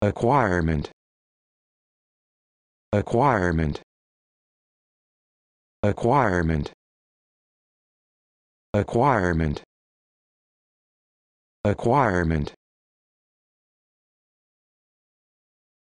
Acquirement. Acquirement. Acquirement. Acquirement. Acquirement.